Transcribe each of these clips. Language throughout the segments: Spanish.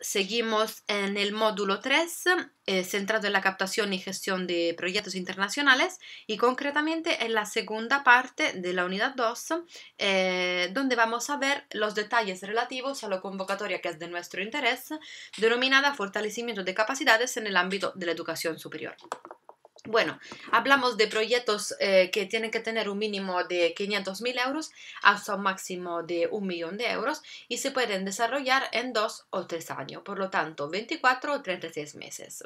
seguimos en el módulo 3, eh, centrado en la captación y gestión de proyectos internacionales, y concretamente en la segunda parte de la unidad 2, eh, donde vamos a ver los detalles relativos a la convocatoria que es de nuestro interés, denominada Fortalecimiento de capacidades en el ámbito de la educación superior. Bueno, hablamos de proyectos eh, que tienen que tener un mínimo de 500.000 euros hasta un máximo de un millón de euros y se pueden desarrollar en dos o tres años, por lo tanto 24 o 36 meses.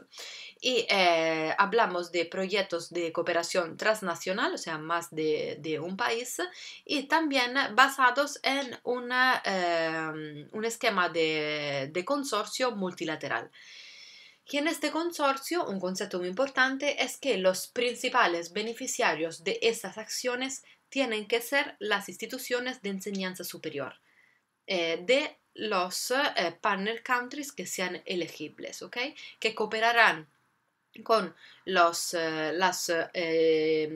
Y eh, hablamos de proyectos de cooperación transnacional, o sea, más de, un país, y también basados en una, eh, un esquema de consorcio multilateral. Y en este consorcio, un concepto muy importante es que los principales beneficiarios de estas acciones tienen que ser las instituciones de enseñanza superior eh, de los eh, partner countries que sean elegibles, ¿ok? Que cooperarán con los, eh, las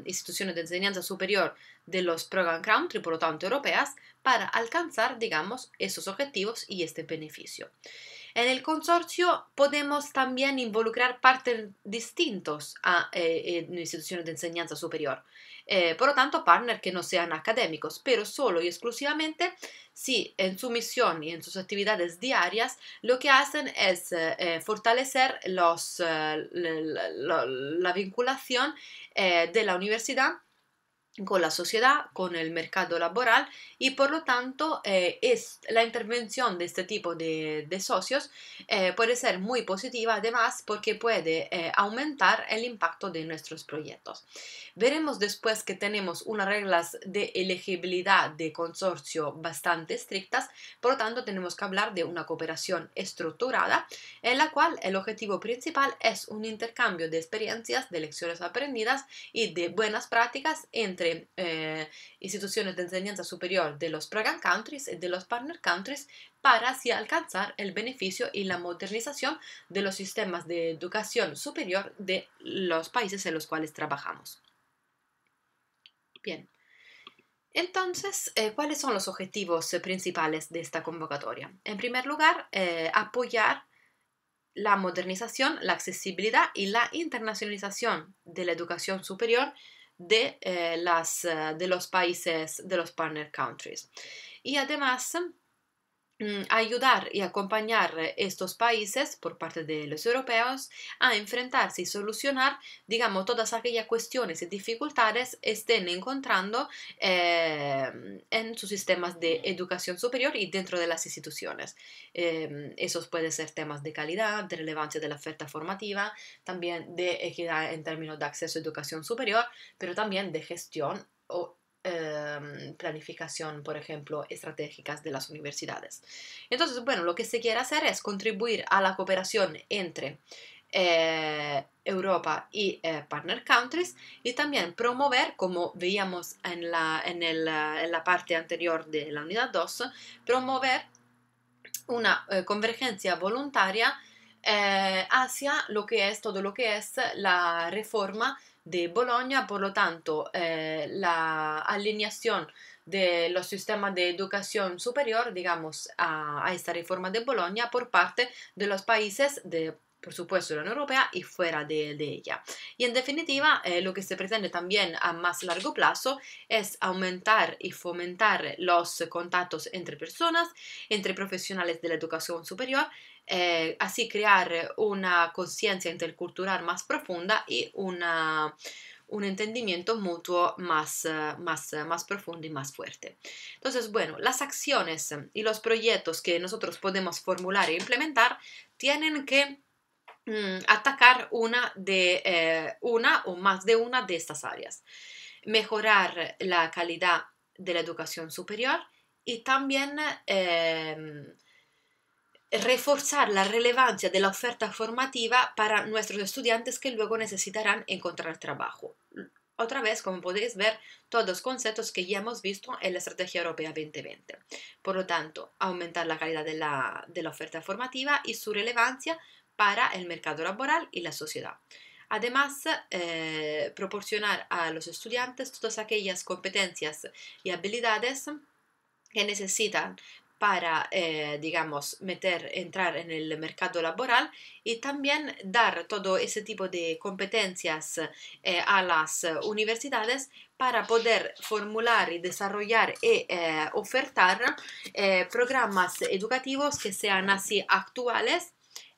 instituciones de enseñanza superior de los program countries, por lo tanto europeas, para alcanzar, digamos, esos objetivos y este beneficio. En el consorcio podemos también involucrar partners distintos a eh, instituciones de enseñanza superior. Eh, por lo tanto, partners que no sean académicos, pero solo y exclusivamente si en su misión y en sus actividades diarias lo que hacen es eh, fortalecer la, vinculación de la universidad con la sociedad, con el mercado laboral y por lo tanto eh, es, la intervención de este tipo de, socios eh, puede ser muy positiva además porque puede eh, aumentar el impacto de nuestros proyectos. Veremos después que tenemos unas reglas de elegibilidad de consorcio bastante estrictas, por lo tanto tenemos que hablar de una cooperación estructurada en la cual el objetivo principal es un intercambio de experiencias, de lecciones aprendidas y de buenas prácticas entre eh, instituciones de enseñanza superior de los Program Countries y eh, de los Partner Countries para así alcanzar el beneficio y la modernización de los sistemas de educación superior de los países en los cuales trabajamos. Bien. Entonces, eh, ¿cuáles son los objetivos principales de esta convocatoria? En primer lugar, apoyar la modernización, la accesibilidad y la internacionalización de la educación superior de, eh, las, eh, de los países, de los partner countries. Y además, Mm, ayudar y acompañar eh, estos países por parte de los europeos a enfrentarse y solucionar, digamos, todas aquellas cuestiones y dificultades que estén encontrando em, en sus sistemas de educación superior y dentro de las instituciones. Em, esos pueden ser temas de calidad, de relevancia de la oferta formativa, también de equidad en términos de acceso a educación superior, pero también de gestión o Em, planificación, por ejemplo, estratégicas de las universidades. Entonces, bueno, lo que se quiere hacer es contribuir a la cooperación entre eh, Europa y eh, partner countries y también promover, como veíamos en la, en, en la parte anterior de la unidad 2, promover una eh, convergencia voluntaria hacia lo que es todo lo que es la reforma de Bologna, por lo tanto, eh, la alineación de los sistemas de educación superior, digamos, a, esta reforma de Bolonia por parte de los países de por supuesto, la Unión Europea y fuera de, ella. Y en definitiva, eh, lo que se pretende también a más largo plazo es aumentar y fomentar los contactos entre personas, entre profesionales de la educación superior, eh, así crear una conciencia intercultural más profunda y una, un entendimiento mutuo más, eh, más, más profundo y más fuerte. Entonces, bueno, las acciones y los proyectos que nosotros podemos formular e implementar tienen que Mm, atacar una, de, eh, una o más de una de estas áreas, mejorar la calidad de la educación superior y también em, reforzar la relevancia de la oferta formativa para nuestros estudiantes que luego necesitarán encontrar trabajo. Otra vez, como podéis ver, todos los conceptos que ya hemos visto en la Estrategia Europea 2020. Por lo tanto, aumentar la calidad de la, de la oferta formativa y su relevancia para el mercado laboral y la sociedad. Además, eh, proporcionar a los estudiantes todas aquellas competencias y habilidades que necesitan para, eh, digamos, meter, entrar en el mercado laboral y también dar todo ese tipo de competencias eh, a las universidades para poder formular y desarrollar y ofertar programas educativos que sean así actuales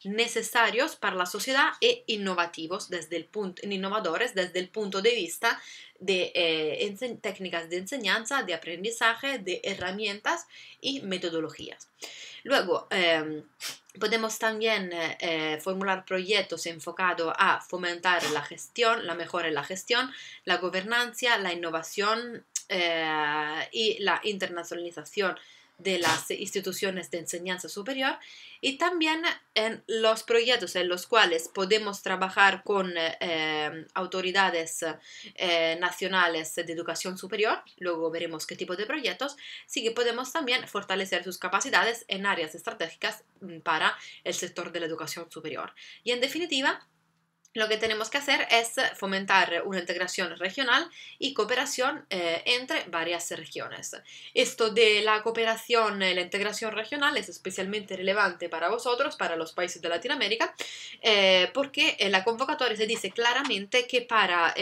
necesarios para la sociedad e innovativos desde el punto, innovadores desde el punto de vista de eh, técnicas de enseñanza, de aprendizaje, de herramientas y metodologías. Luego, em, podemos también eh, formular proyectos enfocados a fomentar la gestión, la mejora en la gestión, la gobernanza, la innovación eh, y la internacionalización de las instituciones de enseñanza superior y también en los proyectos en los cuales podemos trabajar con eh, em, autoridades eh, nacionales de educación superior, luego veremos qué tipo de proyectos, sí que podemos también fortalecer sus capacidades en áreas estratégicas mm, para el sector de la educación superior. Y en definitiva, lo que tenemos que hacer es eh, fomentar una integración regional y cooperación eh, entre varias regiones. Esto de la cooperación eh, la integración regional es especialmente relevante para vosotros, para los países de Latinoamérica, porque en la convocatoria se dice claramente que para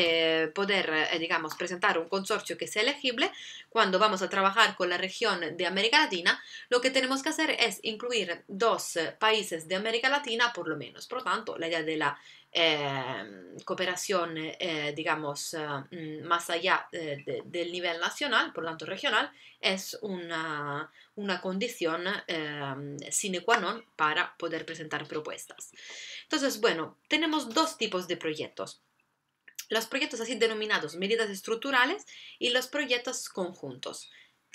poder, digamos, presentar un consorcio que sea elegible, cuando vamos a trabajar con la región de América Latina, lo que tenemos que hacer es incluir dos países de América Latina, por lo menos. Por lo tanto, la idea de la Ehm, cooperación, eh, digamos, eh, mm, más allá eh, del nivel nacional, por lo tanto regional, es una, una condición ehm, sine qua non para poder presentar propuestas. Entonces, bueno, tenemos dos tipos de proyectos los proyectos así denominados medidas estructurales y los proyectos conjuntos.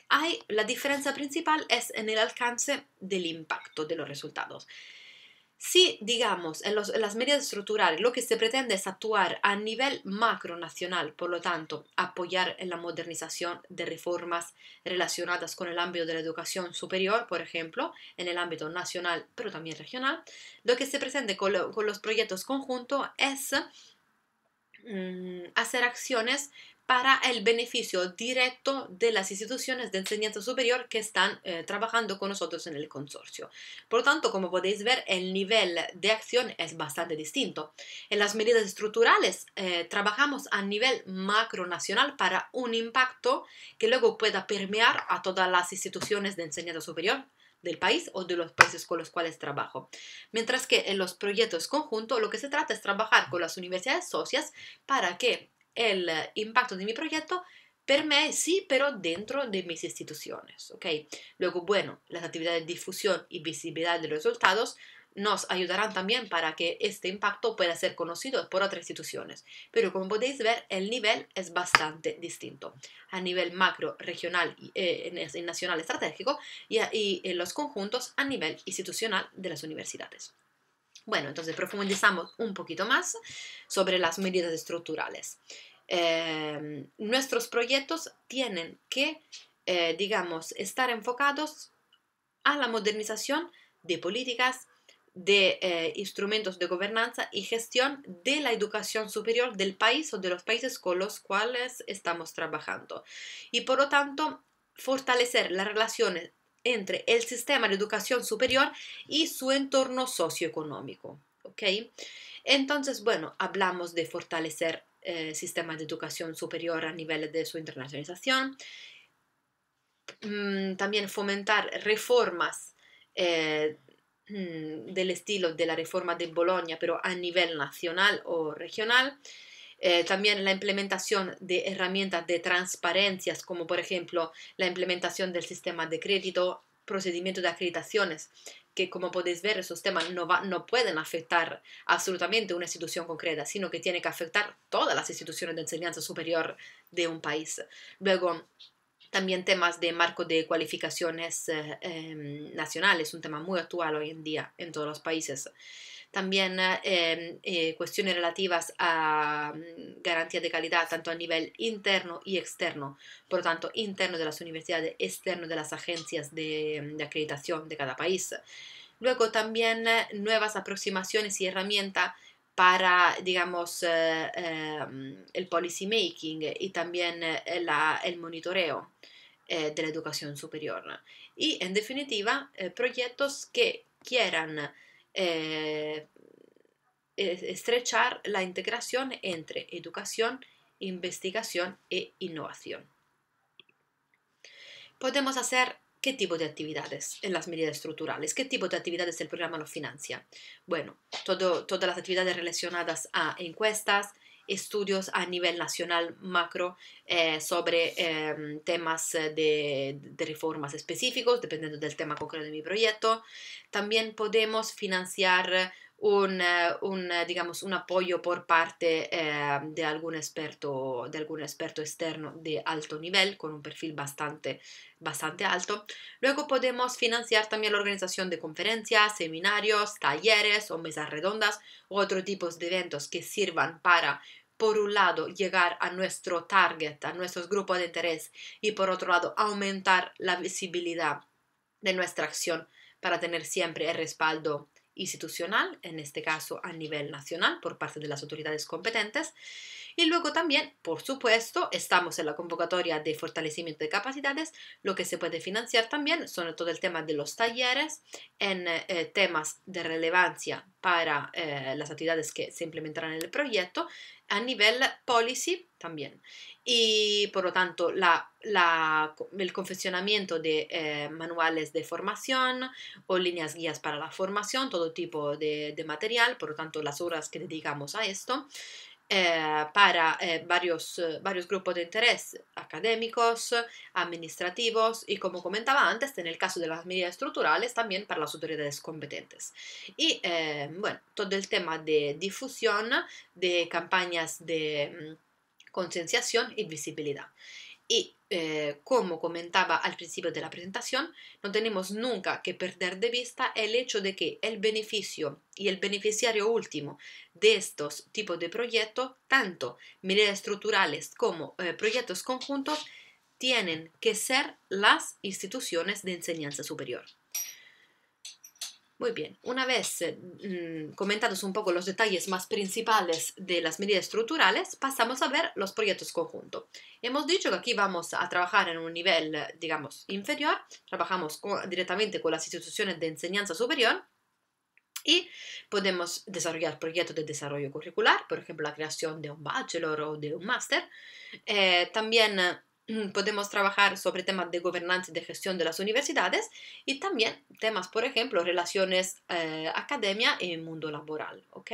Hay, la diferencia principal es en el alcance del impacto de los resultados. Si, digamos, en, las medidas estructurales lo que se pretende es actuar a nivel macro nacional por lo tanto, apoyar en la modernización de reformas relacionadas con el ámbito de la educación superior, por ejemplo, en el ámbito nacional, pero también regional, lo que se pretende con, los proyectos conjuntos es mm, hacer acciones para el beneficio directo de las instituciones de enseñanza superior que están eh, trabajando con nosotros en el consorcio. Por lo tanto, como podéis ver, el nivel de acción es bastante distinto. En las medidas estructurales eh, trabajamos a nivel macro nacional para un impacto que luego pueda permear a todas las instituciones de enseñanza superior del país o de los países con los cuales trabajo. Mientras que en los proyectos conjuntos lo que se trata es trabajar con las universidades socias para que el eh, impacto de mi proyecto per me, sí, pero dentro de mis instituciones, ¿ok? Luego, bueno, las actividades de difusión y visibilidad de los resultados nos ayudarán también para que este impacto pueda ser conocido por otras instituciones. Pero como podéis ver, el nivel es bastante distinto. A nivel macro, regional y eh, nacional estratégico y, en los conjuntos a nivel institucional de las universidades. Bueno, entonces profundizamos un poquito más sobre las medidas estructurales. Em, nuestros proyectos tienen que, eh, digamos, estar enfocados a la modernización de políticas, de eh, instrumentos de gobernanza y gestión de la educación superior del país o de los países con los cuales estamos trabajando. Y por lo tanto, fortalecer las relaciones entre el sistema de educación superior y su entorno socioeconómico. ¿ok? Entonces, bueno, hablamos de fortalecer el eh, sistema de educación superior a nivel de su internacionalización, mm, también fomentar reformas eh, mm, del estilo de la reforma de Bolonia, pero a nivel nacional o regional, eh, también la implementación de herramientas de transparencias, como por ejemplo la implementación del sistema de crédito, procedimiento de acreditaciones, que como podéis ver esos temas no, no pueden afectar absolutamente una institución concreta, sino que tiene que afectar todas las instituciones de enseñanza superior de un país. Luego, también temas de marco de cualificaciones eh, em, nacionales, un tema muy actual hoy en día en todos los países también eh, eh, cuestiones relativas a mm, garantías de calidad tanto a nivel interno y externo, por lo tanto interno de las universidades, externo de las agencias de, de acreditación de cada país. Luego también eh, nuevas aproximaciones y herramientas para, digamos, mm, el policy making y también la, el monitoreo de la educación superior. Y, en definitiva, proyectos que quieran eh, estrechar la integración entre educación, investigación e innovación. Podemos hacer qué tipo de actividades en las medidas estructurales, qué tipo de actividades el programa lo financia. Bueno, todo, todas las actividades relacionadas a encuestas, estudios a nivel nacional macro eh, sobre em, temas eh, de, reformas específicos, dependiendo del tema concreto de mi proyecto. También podemos financiar un, eh, un digamos, un apoyo por parte em, de, algún experto, de algún experto externo de alto nivel, con un perfil bastante, bastante alto. Luego podemos financiar también la organización de conferencias, seminarios, talleres o mesas redondas u otros tipos de eventos que sirvan para por un lado, llegar a nuestro target, a nuestros grupos de interés, y por otro lado, aumentar la visibilidad de nuestra acción para tener siempre el respaldo institucional, en este caso a nivel nacional, por parte de las autoridades competentes, y luego también, por supuesto, estamos en la convocatoria de fortalecimiento de capacidades. Lo que se puede financiar también son todo el tema de los talleres en eh, temas de relevancia para eh, las actividades que se implementarán en el proyecto a nivel policy también. Y por lo tanto, la, el confeccionamiento de eh, manuales de formación o líneas guías para la formación, todo tipo de, de material, por lo tanto, las horas que dedicamos a esto. Eh, para eh, varios, varios grupos de interés académicos, administrativos y, como comentaba antes, en el caso de las medidas estructurales, también para las autoridades competentes. Y, eh, bueno, todo el tema de difusión, de campañas de mm, concienciación y visibilidad. Y eh, como comentaba al principio de la presentación, no tenemos nunca que perder de vista el hecho de que el beneficio y el beneficiario último de estos tipos de proyectos, tanto medidas estructurales como eh, proyectos conjuntos, tienen que ser las instituciones de enseñanza superior. Muy bien, una vez eh, mm, comentados un poco los detalles más principales de las medidas estructurales, pasamos a ver los proyectos conjuntos. Hemos dicho que aquí vamos a trabajar en un nivel, digamos, inferior, trabajamos directamente con las instituciones de enseñanza superior y podemos desarrollar proyectos de desarrollo curricular, por ejemplo, la creación de un bachelor o de un máster. Eh, también podemos trabajar sobre temas de gobernanza y de gestión de las universidades y también temas, por ejemplo, relaciones eh, academia y mundo laboral. ¿ok?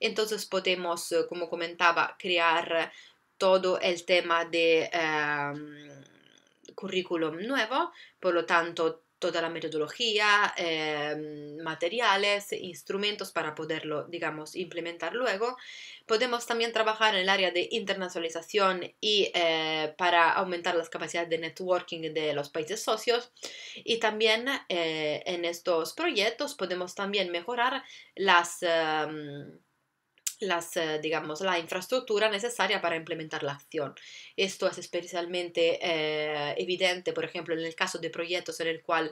Entonces podemos, eh, como comentaba, crear todo el tema de em, currículum nuevo, por lo tanto toda la metodología, em, materiales, instrumentos para poderlo, digamos, implementar luego. Podemos también trabajar en el área de internacionalización y eh, para aumentar las capacidades de networking de los países socios. Y también eh, en estos proyectos podemos también mejorar las... Em, las, eh, digamos, la infraestructura necesaria para implementar la acción. Esto es especialmente eh, evidente, por ejemplo, en el caso de proyectos en el cual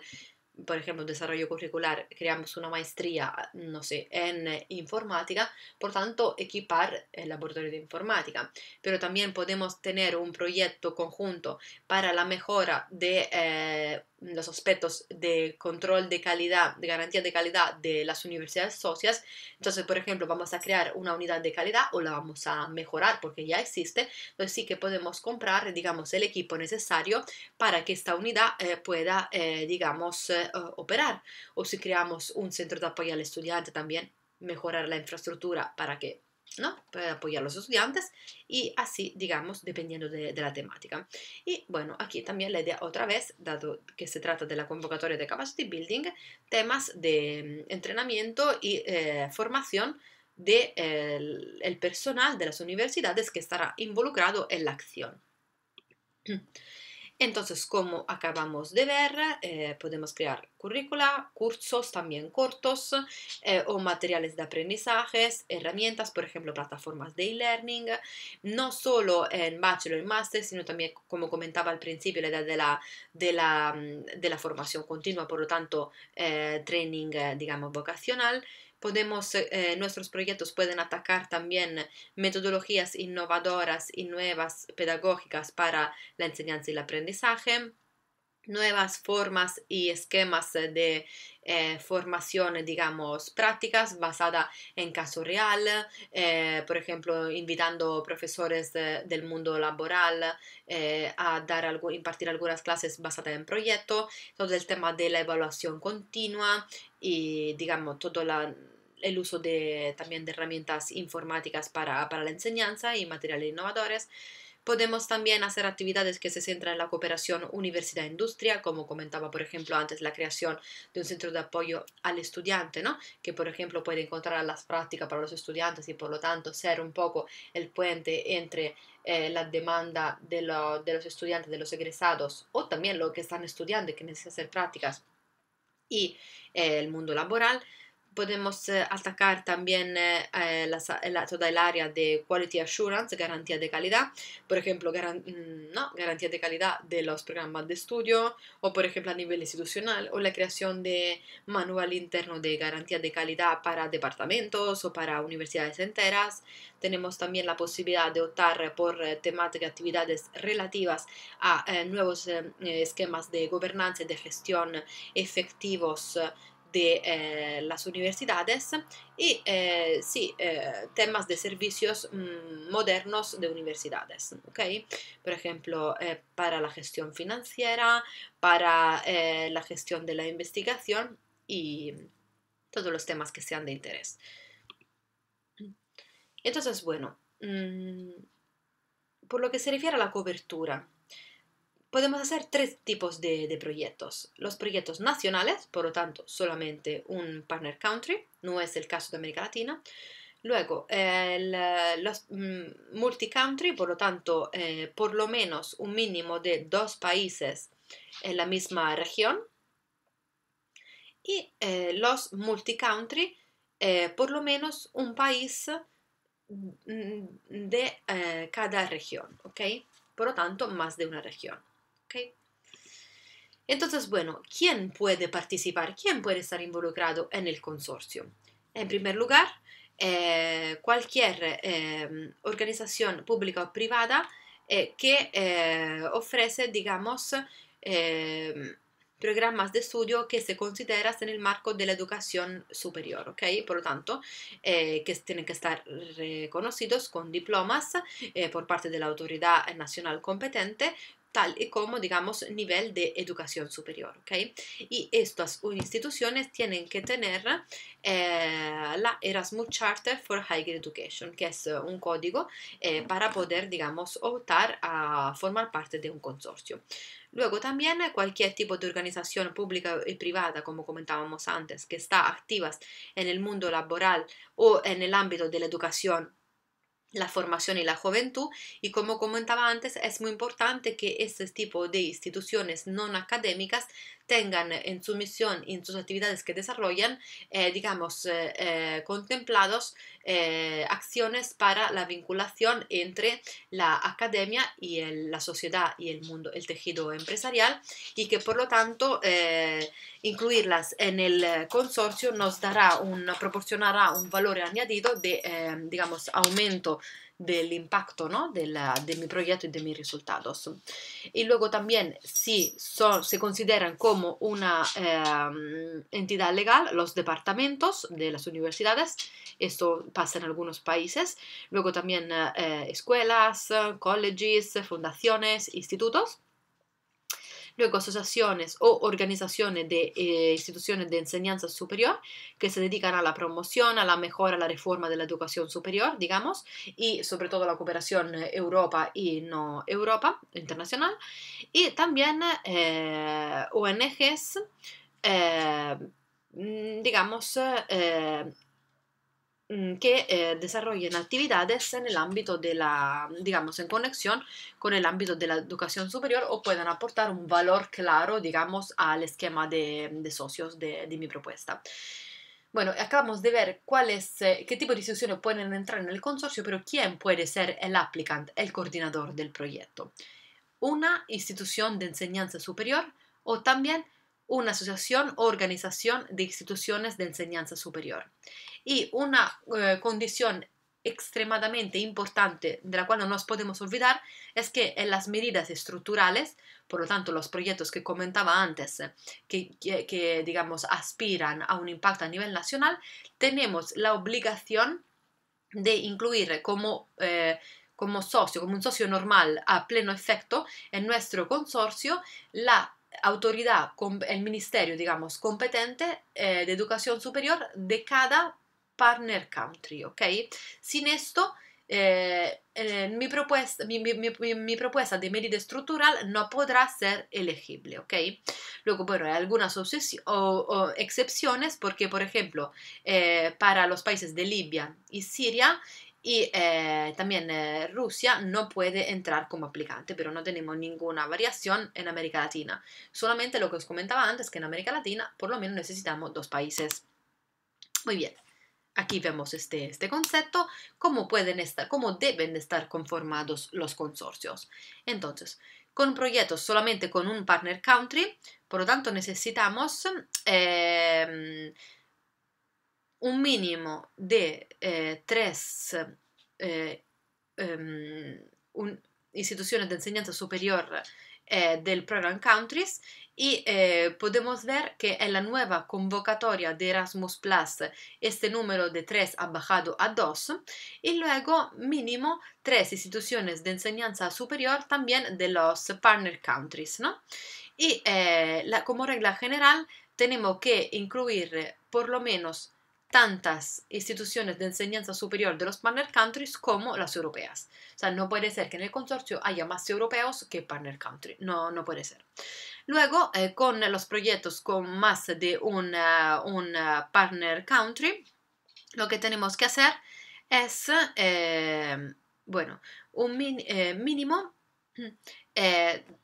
por ejemplo, desarrollo curricular, creamos una maestría, no sé, en informática, por tanto, equipar el laboratorio de informática. Pero también podemos tener un proyecto conjunto para la mejora de eh, los aspectos de control de calidad, de garantía de calidad de las universidades socias. Entonces, por ejemplo, vamos a crear una unidad de calidad o la vamos a mejorar porque ya existe. Entonces, sí que podemos comprar, digamos, el equipo necesario para que esta unidad eh, pueda, eh, digamos, eh, operar. O si creamos un centro de apoyo al estudiante también, mejorar la infraestructura para que ¿no? Para apoyar a los estudiantes y así, digamos, dependiendo de, la temática. Y bueno, aquí también la idea otra vez, dado que se trata de la convocatoria de Capacity Building, temas de mm, entrenamiento y eh, formación de, el personal de las universidades que estará involucrado en la acción. Entonces, como acabamos de ver, eh, podemos crear currícula, cursos también cortos eh, o materiales de aprendizajes, herramientas, por ejemplo, plataformas de e-learning, no solo en bachelor y master, sino también, como comentaba al principio, la edad de la, de la, mm, de la formación continua, por lo tanto, eh, training, digamos, vocacional. Eh, nuestros proyectos pueden atacar también metodologías innovadoras y nuevas pedagógicas para la enseñanza y el aprendizaje nuevas formas y esquemas de eh, formación, digamos, prácticas basada en caso real, eh, por ejemplo, invitando profesores del mundo laboral a dar algo, impartir algunas clases basadas en proyecto, todo el tema de la evaluación continua y, digamos, toda la el uso de, también de herramientas informáticas para, para la enseñanza y materiales innovadores. Podemos también hacer actividades que se centran en la cooperación universidad-industria, como comentaba, por ejemplo, antes la creación de un centro de apoyo al estudiante, ¿no? que, por ejemplo, puede encontrar las prácticas para los estudiantes y, por lo tanto, ser un poco el puente entre eh, la demanda de, de los estudiantes, de los egresados, o también los que están estudiando y que necesitan hacer prácticas, y eh, el mundo laboral podemos eh, atacar también eh, eh, la, toda el área de Quality Assurance, garantía de calidad, por ejemplo, mm, no, garantía de calidad de los programas de estudio, o por ejemplo a nivel institucional, o la creación de manual interno de garantía de calidad para departamentos o para universidades enteras. Tenemos también la posibilidad de optar por temáticas, actividades relativas a nuevos esquemas de gobernanza y de gestión efectivos de eh, las universidades y eh, sí, eh, temas de servicios mm, modernos de universidades, ¿ok? Por ejemplo, para la gestión financiera, para la gestión de la investigación y todos los temas que sean de interés. Entonces, bueno, mm, por lo que se refiere a la cobertura, podemos hacer tres tipos de, proyectos. Los proyectos nacionales, por lo tanto, solamente un partner country, no es el caso de América Latina. Luego, eh, los mm, multi-country, por lo tanto, eh, por lo menos un mínimo de dos países en la misma región. Y eh, los multi-country, por lo menos un país mm, de cada región, ¿ok? Por lo tanto, más de una región. Entonces, bueno, ¿quién puede participar? ¿Quién puede estar involucrado en el consorcio? En primer lugar, eh, cualquier em, organización pública o privada eh, que eh, ofrece, digamos, em, programas de estudio que se consideran en el marco de la educación superior, ¿ok? Por lo tanto, que tienen que estar reconocidos con diplomas por parte de la autoridad nacional competente tal y como, digamos, nivel de educación superior. Y estas instituciones tienen que tener eh, la Erasmus Charter for Higher Education, que es eh, un código eh, para poder, digamos, optar a formar parte de un consorcio. Luego también cualquier tipo de organización pública y privada, como comentábamos antes, que está activa en el mundo laboral o en el ámbito de la educación la formación y la juventud y como comentaba antes es muy importante que este tipo de instituciones no académicas tengan en su misión y en sus actividades que desarrollan eh, digamos eh, eh, contemplados eh, acciones para la vinculación entre la academia y la sociedad y el mundo, el tejido empresarial y que por lo tanto eh, incluirlas en el eh, consorcio nos dará un, proporcionará un valor añadido de, digamos, aumento del impacto ¿no? de, mi proyecto y e de mis resultados. Y e luego también si se consideran como una ehm, entidad legal los departamentos de las universidades, esto pasa en algunos países, luego también eh, escuelas, colleges, fundaciones, institutos. Luego, asociaciones o organizaciones de eh, instituciones de enseñanza superior que se dedican a la promoción, a la mejora, a la reforma de la educación superior, digamos, y sobre todo la cooperación eh, Europa y no Europa internacional. Y también eh, ONGs, mm, digamos, Mm, que eh, desarrollen actividades en el ámbito de la, digamos, en conexión con el ámbito de la educación superior o puedan aportar un valor claro, digamos, al esquema de, socios de, mi propuesta. Bueno, acabamos de ver cuál es, eh, qué tipo de instituciones pueden entrar en el consorcio, pero quién puede ser el applicant, el coordinador del proyecto. Una institución de enseñanza superior o también una asociación o organización de instituciones de enseñanza superior. Y una eh, condición extremadamente importante de la cual no nos podemos olvidar es que en las medidas estructurales, por lo tanto los proyectos que comentaba antes, eh, que, que, digamos aspiran a un impacto a nivel nacional, tenemos la obligación de incluir como, eh, como socio, como un socio normal a pleno efecto en nuestro consorcio la autoridad, el ministerio, digamos, competente de educación superior de cada partner country, ¿ok? Sin esto, eh, eh, mi, propuesta, mi, propuesta, de medida estructural no podrá ser elegible, ¿ok? Luego, bueno, hay algunas excepciones porque, por ejemplo, eh, para los países de Libia y Siria y también Rusia no puede entrar como aplicante, pero no tenemos ninguna variación en América Latina. Solamente lo que os comentaba antes, que en América Latina por lo menos necesitamos dos países. Muy bien. Aquí vemos este, este concepto, cómo, pueden estar, deben estar conformados los consorcios. Entonces, con proyectos solamente con un partner country, por lo tanto necesitamos em, un mínimo de eh, tres eh, em, instituciones de enseñanza superior eh, del Program Countries y eh, podemos ver que en la nueva convocatoria de Erasmus Plus este número de tres ha bajado a dos y luego mínimo tres instituciones de enseñanza superior también de los partner countries, ¿no? Y eh, la, como regla general tenemos que incluir por lo menos tantas instituciones de enseñanza superior de los partner countries como las europeas. O sea, no puede ser que en el consorcio haya más europeos que partner country. No, no puede ser. Luego, eh, con los proyectos con más de un, partner country, lo que tenemos que hacer es, eh, bueno, un eh, mínimo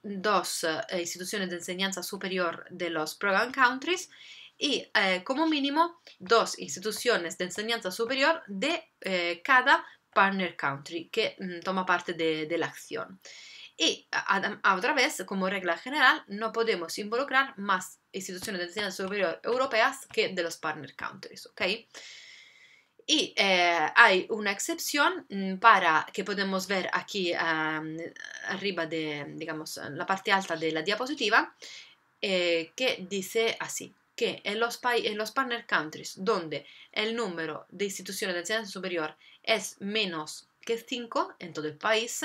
dos instituciones de enseñanza superior de los program countries y eh, como mínimo dos instituciones de enseñanza superior de eh, cada partner country que mm, toma parte de, la acción. Y a, otra vez, como regla general, no podemos involucrar más instituciones de enseñanza superior europeas que de los partner countries, ¿ok? Y eh, hay una excepción mm, para, que podemos ver aquí arriba de, digamos, la parte alta de la diapositiva, que dice así que en los, en los partner countries donde el número de instituciones de enseñanza superior es menos que 5 en todo el país,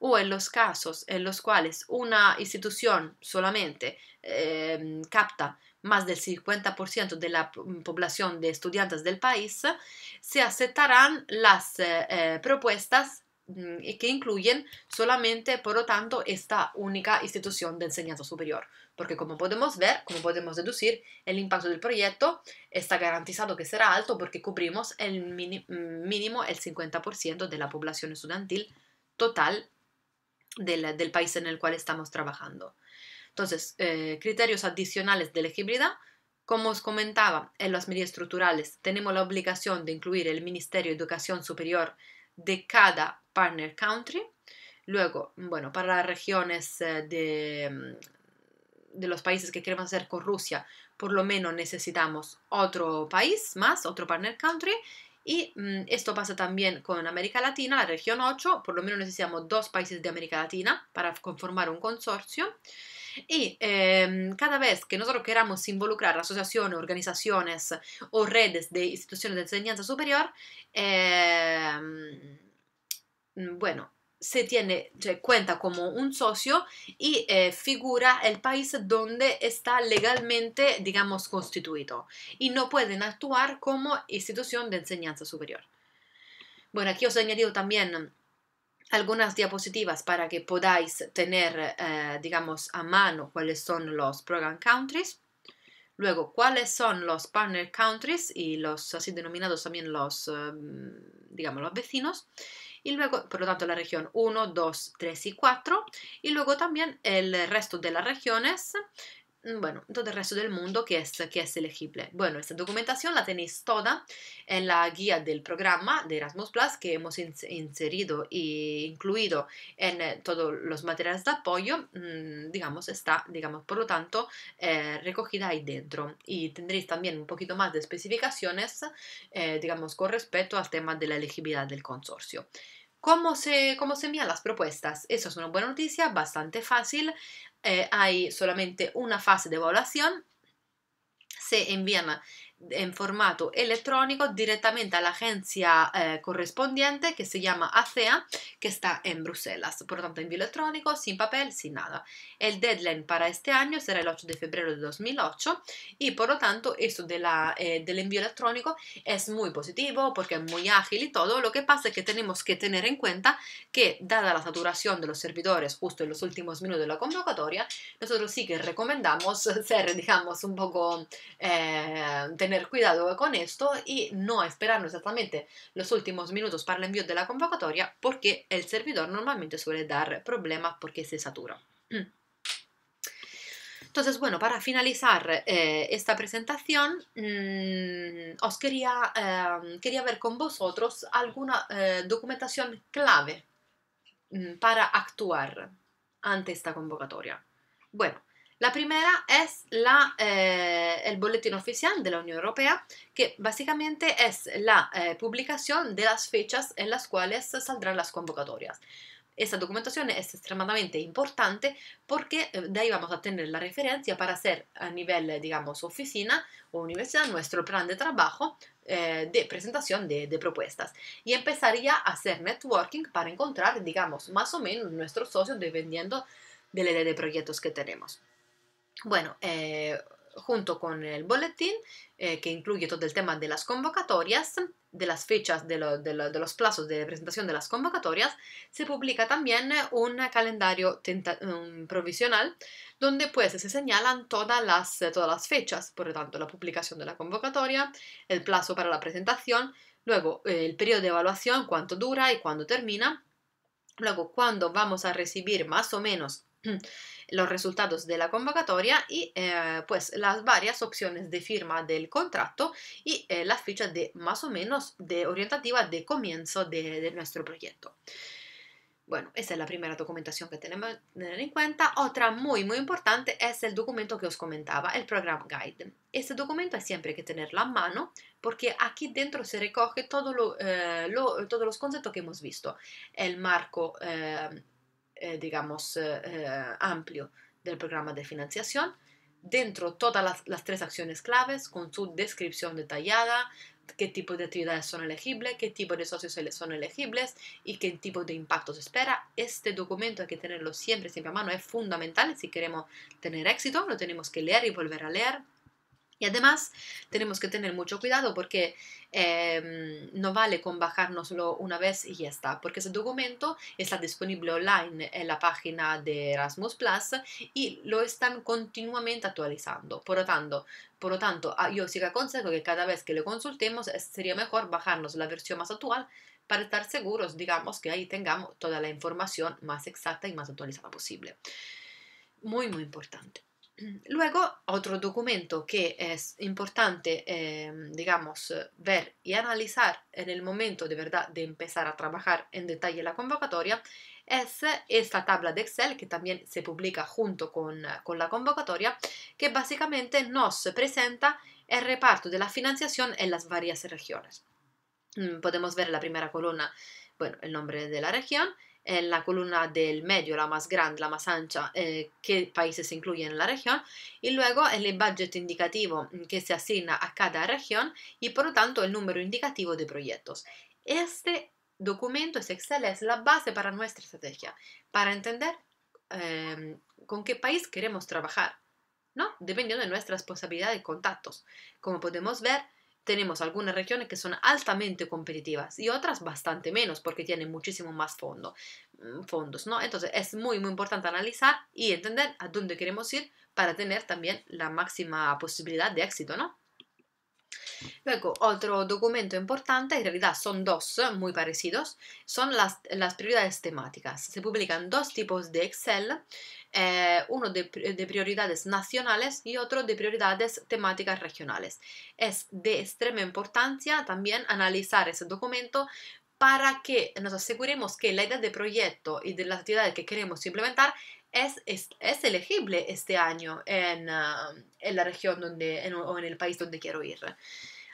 o en los casos en los cuales una institución solamente em, capta más del 50% de la población de estudiantes del país, se aceptarán las eh, eh, propuestas Mm, que incluyen solamente, por lo tanto, esta única institución de enseñanza superior. Porque como podemos ver, como podemos deducir, el impacto del proyecto está garantizado que será alto porque cubrimos el mm, mínimo el 50% de la población estudiantil total del, país en el cual estamos trabajando. Entonces, eh, criterios adicionales de elegibilidad. Como os comentaba, en las medidas estructurales tenemos la obligación de incluir el Ministerio de Educación Superior de cada partner country. Luego, bueno, para las regiones eh, de, mm, de los países que queremos hacer con Rusia, por lo menos necesitamos otro país más, otro partner country. Y mm, esto pasa también con América Latina, la región 8, por lo menos necesitamos dos países de América Latina para conformar un consorcio. Y em, cada vez que nosotros queramos involucrar asociaciones, organizaciones o redes de instituciones de enseñanza superior, em, bueno, se tiene, se cuenta como un socio y eh, figura el país donde está legalmente, digamos, constituido. Y no pueden actuar como institución de enseñanza superior. Bueno, aquí os he añadido también algunas diapositivas para que podáis tener, eh, digamos, a mano cuáles son los program countries. Luego, cuáles son los partner countries y los así denominados también los, em, digamos, los vecinos. Y luego, por lo tanto, la región 1, 2, 3 y 4. Y luego también el resto de las regiones, Mm, bueno, todo el resto del mundo que es, que es elegible. Bueno, esta documentación la tenéis toda en la guía del programa de Erasmus que hemos inserido e incluido en eh, todos los materiales de apoyo, mm, digamos, está, digamos, por lo tanto, eh, recogida ahí dentro. Y tendréis también un poquito más de especificaciones, eh, digamos, con respecto al tema de la elegibilidad del consorcio. ¿Cómo se, cómo se envían las propuestas? Eso es una buena noticia, bastante fácil. Eh, hay solamente una fase de evaluación. Se envían en formato electrónico directamente a la agencia eh, correspondiente que se llama ACEA, e que está en Bruselas. Por lo tanto, envío electrónico, sin papel, sin nada. El deadline para este año será el 8 de febrero de 2008 y por lo tanto esto de la, eh, del envío electrónico es muy positivo porque es muy ágil y todo. Lo que pasa es que tenemos que tener en cuenta que dada la saturación de los servidores justo en los últimos minutos de la convocatoria, nosotros sí que recomendamos ser, digamos, un poco... Eh, tener cuidado con esto y no esperarnos exactamente los últimos minutos para el envío de la convocatoria porque el servidor normalmente suele dar problemas porque se satura. Mm. Entonces, bueno, para finalizar eh, esta presentación, mm, os quería, em, quería, ver con vosotros alguna eh, documentación clave mm, para actuar ante esta convocatoria. Bueno, la primera es eh, el boletín oficial de la Unión Europea, que básicamente es la eh, publicación de las fechas en las cuales saldrán las convocatorias. Esta documentación es extremadamente importante porque eh, de ahí vamos a tener la referencia para hacer a nivel, digamos, oficina o universidad nuestro plan de trabajo de presentación de, propuestas y empezaría a hacer networking para encontrar, digamos, más o menos nuestros socios dependiendo de la de proyectos que tenemos. Bueno, eh, junto con el boletín eh, que incluye todo el tema de las convocatorias, de las fechas, de, los plazos de presentación de las convocatorias, se publica también un calendario provisional donde pues se señalan todas las, todas las fechas, por lo tanto la publicación de la convocatoria, el plazo para la presentación, luego eh, el periodo de evaluación, cuánto dura y cuándo termina, luego cuándo vamos a recibir más o menos los resultados de la convocatoria y eh, pues las varias opciones de firma del contrato y eh, la ficha de más o menos de orientativa de comienzo de, nuestro proyecto. Bueno, esa es la primera documentación que tenemos tener en cuenta. Otra muy, muy importante es el documento que os comentaba, el Program Guide. Este documento es siempre que tenerlo a mano porque aquí dentro se recoge todo eh, lo, todos los conceptos que hemos visto. El marco eh, digamos, eh, eh, amplio del programa de financiación, dentro todas las, tres acciones claves con su descripción detallada, qué tipo de actividades son elegibles, qué tipo de socios son elegibles y qué tipo de impacto se espera. Este documento hay que tenerlo siempre, siempre a mano, es fundamental si queremos tener éxito, lo tenemos que leer y volver a leer y además tenemos que tener mucho cuidado porque em, no vale con bajárnoslo una vez y ya está, porque ese documento está disponible online en la página de Erasmus Plus y lo están continuamente actualizando. Por lo tanto, por lo tanto ah, yo sí que aconsejo que cada vez que lo consultemos eh, sería mejor bajarnos la versión más actual para estar seguros, digamos, que ahí tengamos toda la información más exacta y más actualizada posible. Muy, muy importante. Luego, otro documento que es importante, em, digamos, ver y analizar en el momento de verdad de empezar a trabajar en detalle la convocatoria es esta tabla de Excel que también se publica junto con, con la convocatoria, que básicamente nos presenta el reparto de la financiación en las varias regiones. Mm, podemos ver en la primera columna, bueno, el nombre de la región, en la columna del medio, la más grande, la más ancha, eh, qué países se incluyen en la región, y luego el budget indicativo mm, que se asigna a cada región y por lo tanto el número indicativo de proyectos. Este documento, este Excel, es la base para nuestra estrategia, para entender em, con qué país queremos trabajar, ¿no? Dependiendo de nuestras posibilidades de contactos. Como podemos ver, tenemos algunas regiones que son altamente competitivas y otras bastante menos porque tienen muchísimo más fondo, mm, fondos, ¿no? Entonces es muy, muy importante analizar y entender a dónde queremos ir para tener también la máxima posibilidad de éxito, ¿no? Luego, otro documento importante, en realidad son dos ¿eh? muy parecidos, son las, las prioridades temáticas. Se publican dos tipos de Excel eh, uno de, prioridades nacionales y otro de prioridades temáticas regionales. Es de extrema importancia también analizar ese documento para que nos aseguremos que la idea de proyecto y de las actividades que queremos implementar es, es, elegible este año en, um, la región donde, o en el país donde quiero ir.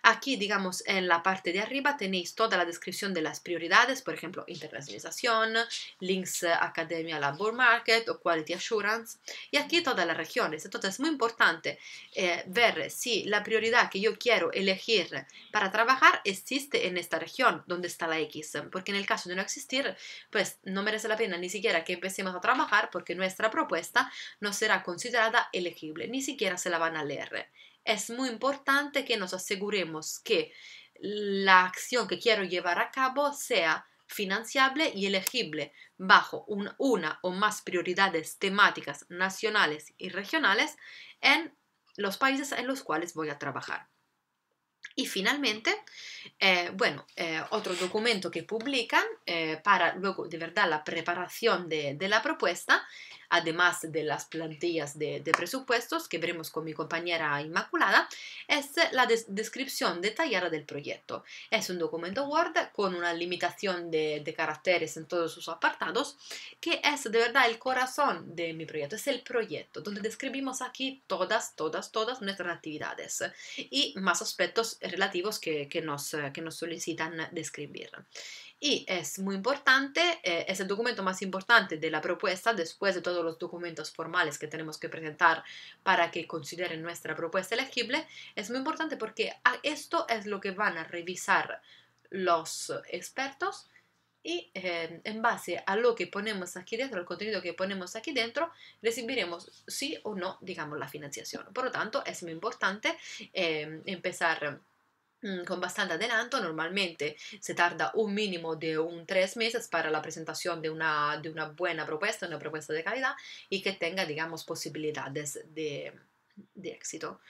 Aquí, digamos, en la parte de arriba tenéis toda la descripción de las prioridades, por ejemplo, internacionalización, links eh, Academia Labor Market o Quality Assurance, y aquí todas las regiones. Entonces, es muy importante eh, ver si la prioridad que yo quiero elegir para trabajar existe en esta región donde está la X, porque en el caso de no existir, pues no merece la pena ni siquiera que empecemos a trabajar porque nuestra propuesta no será considerada elegible, ni siquiera se la van a leer es muy importante que nos aseguremos que la acción que quiero llevar a cabo sea financiable y elegible bajo una o más prioridades temáticas nacionales y regionales en los países en los cuales voy a trabajar. Y finalmente, eh, bueno, eh, otro documento que publican eh, para luego de verdad la preparación de, de la propuesta además de las plantillas de, presupuestos que veremos con mi compañera Inmaculada, es la descripción detallada del proyecto. Es un documento Word con una limitación de, caracteres en todos sus apartados, que es de verdad el corazón de mi proyecto, es el proyecto donde describimos aquí todas, todas, todas nuestras actividades y más aspectos relativos que, que nos, que nos solicitan describir y es muy importante, eh, es el documento más importante de la propuesta después de todos los documentos formales que tenemos que presentar para que consideren nuestra propuesta elegible, es muy importante porque ah, esto es lo que van a revisar los expertos y eh, en base a lo que ponemos aquí dentro, el contenido que ponemos aquí dentro, recibiremos sí o no, digamos, la financiación. Por lo tanto, es muy importante eh, empezar Mm, con bastante adelanto, normalmente se tarda un mínimo de un tres meses para la presentación de una, de una buena propuesta, una propuesta de calidad y que tenga, digamos, posibilidades de, éxito.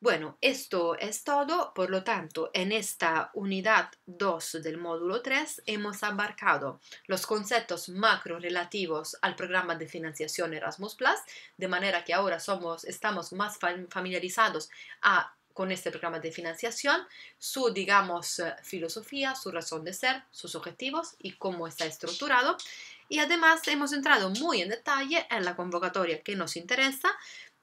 Bueno, esto es todo, por lo tanto, en esta unidad 2 del módulo 3 hemos abarcado los conceptos macro relativos al programa de financiación Erasmus de manera que ahora somos, estamos más familiarizados a con este programa de financiación, su, digamos, eh, filosofía, su razón de ser, sus objetivos y cómo está estructurado. Y además hemos entrado muy en detalle en la convocatoria que nos interesa,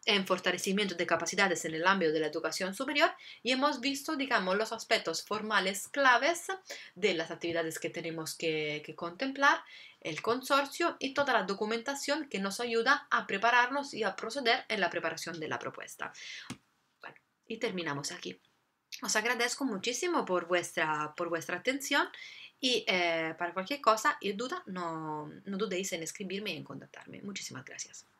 en fortalecimiento de capacidades en el ámbito de la educación superior y hemos visto, digamos, los aspectos formales claves de las actividades que tenemos que, que, contemplar, el consorcio y toda la documentación que nos ayuda a prepararnos y a proceder en la preparación de la propuesta y terminamos aquí. Os agradezco muchísimo por vuestra, por vuestra atención y eh, para cualquier cosa y duda no, no dudéis en escribirme y en contactarme. Muchísimas gracias.